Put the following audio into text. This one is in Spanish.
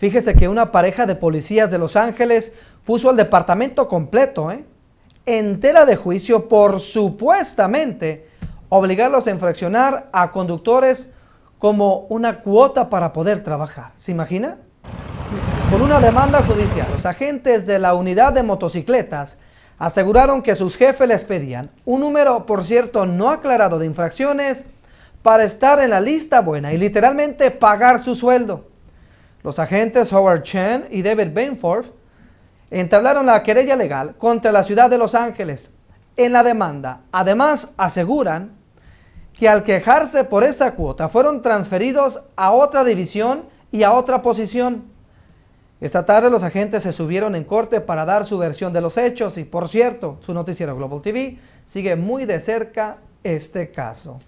Fíjese que una pareja de policías de Los Ángeles puso al departamento completo, ¿eh? entera de juicio por supuestamente obligarlos a infraccionar a conductores como una cuota para poder trabajar. ¿Se imagina? Con una demanda judicial, los agentes de la unidad de motocicletas aseguraron que sus jefes les pedían un número, por cierto, no aclarado de infracciones para estar en la lista buena y literalmente pagar su sueldo. Los agentes Howard Chen y David Bainforth entablaron la querella legal contra la ciudad de Los Ángeles en la demanda. Además, aseguran que al quejarse por esta cuota fueron transferidos a otra división y a otra posición. Esta tarde los agentes se subieron en corte para dar su versión de los hechos y, por cierto, su noticiero Global TV sigue muy de cerca este caso.